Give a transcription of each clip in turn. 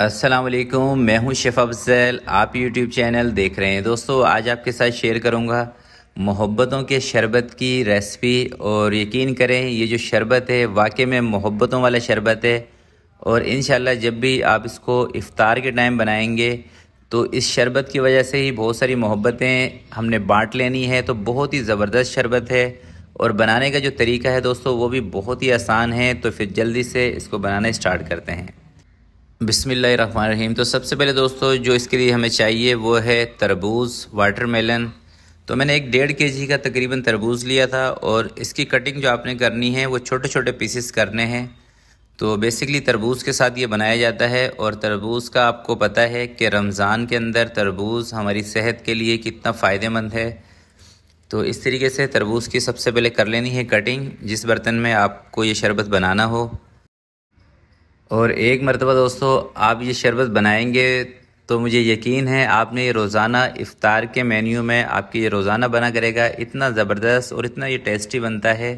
अस्सलाम वालेकुम मैं हूं शेफ अफजल आप यूट्यूब चैनल देख रहे हैं दोस्तों आज आपके साथ शेयर करूंगा मोहब्बतों के शरबत की रेसिपी और यकीन करें ये जो शरबत है वाकई में मोहब्बतों वाला शरबत है और इन जब भी आप इसको इफ़ार के टाइम बनाएंगे तो इस शरबत की वजह से ही बहुत सारी मोहब्बतें हमने बाँट लेनी है तो बहुत ही ज़बरदस्त शरबत है और बनाने का जो तरीका है दोस्तों वो भी बहुत ही आसान है तो फिर जल्दी से इसको बनाना स्टार्ट करते हैं बिसमीम तो सबसे पहले दोस्तों जो इसके लिए हमें चाहिए वो है तरबूज वाटरमेलन तो मैंने एक डेढ़ के जी का तकरीबन तरबूज लिया था और इसकी कटिंग जो आपने करनी है वो छोटे छोटे पीसेस करने हैं तो बेसिकली तरबूज के साथ ये बनाया जाता है और तरबूज का आपको पता है कि रमज़ान के अंदर तरबूज हमारी सेहत के लिए कितना फ़ायदेमंद है तो इस तरीके से तरबूज की सबसे पहले कर लेनी है कटिंग जिस बर्तन में आपको ये शरबत बनाना हो और एक मरतबा दोस्तों आप ये शरबत बनाएंगे तो मुझे यकीन है आपने ये रोज़ाना इफ़ार के मेन्यू में आपकी ये रोज़ाना बना करेगा इतना ज़बरदस्त और इतना ये टेस्टी बनता है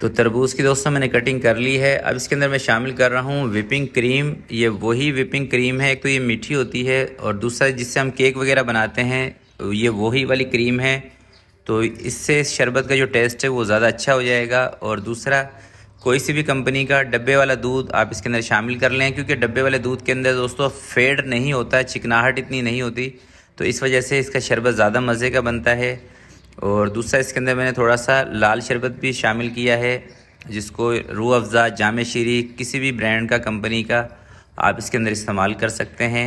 तो तरबूज की दोस्तों मैंने कटिंग कर ली है अब इसके अंदर मैं शामिल कर रहा हूँ विपिंग क्रीम ये वही विपिंग क्रीम है एक तो ये मीठी होती है और दूसरा जिससे हम केक वगैरह बनाते हैं ये वही वाली क्रीम है तो इससे शरबत का जो टेस्ट है वो ज़्यादा अच्छा हो जाएगा और दूसरा कोई सी भी कंपनी का डब्बे वाला दूध आप इसके अंदर शामिल कर लें क्योंकि डब्बे वाले दूध के अंदर दोस्तों फेड नहीं होता चिकनाहट इतनी नहीं होती तो इस वजह से इसका शरबत ज़्यादा मज़े का बनता है और दूसरा इसके अंदर मैंने थोड़ा सा लाल शरबत भी शामिल किया है जिसको रू अफ़ज़ा जाम शरी किसी भी ब्रांड का कंपनी का आप इसके अंदर इस्तेमाल कर सकते हैं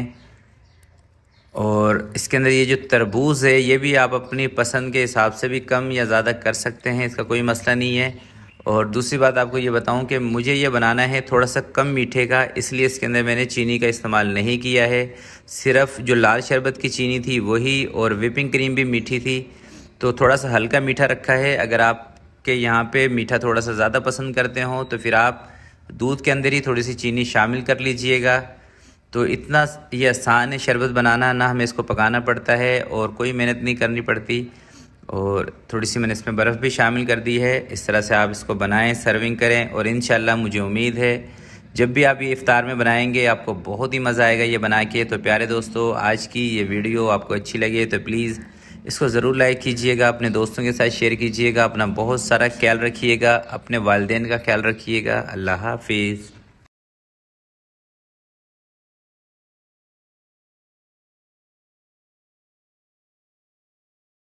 और इसके अंदर ये जो तरबूज है ये भी आप अपनी पसंद के हिसाब से भी कम या ज़्यादा कर सकते हैं इसका कोई मसला नहीं है और दूसरी बात आपको ये बताऊं कि मुझे ये बनाना है थोड़ा सा कम मीठे का इसलिए इसके अंदर मैंने चीनी का इस्तेमाल नहीं किया है सिर्फ जो लाल शरबत की चीनी थी वही और विपिंग क्रीम भी मीठी थी तो थोड़ा सा हल्का मीठा रखा है अगर आपके यहाँ पे मीठा थोड़ा सा ज़्यादा पसंद करते हो तो फिर आप दूध के अंदर ही थोड़ी सी चीनी शामिल कर लीजिएगा तो इतना ये आसान है शरबत बनाना ना हमें इसको पकाना पड़ता है और कोई मेहनत नहीं करनी पड़ती और थोड़ी सी मैंने इसमें बर्फ़ भी शामिल कर दी है इस तरह से आप इसको बनाएं सर्विंग करें और इन मुझे उम्मीद है जब भी आप ये इफ़ार में बनाएंगे आपको बहुत ही मज़ा आएगा ये बना के तो प्यारे दोस्तों आज की ये वीडियो आपको अच्छी लगी तो प्लीज़ इसको ज़रूर लाइक कीजिएगा अपने दोस्तों के साथ शेयर कीजिएगा अपना बहुत सारा ख्याल रखिएगा अपने वालदेन का ख्याल रखिएगा अल्लाह हाफिज़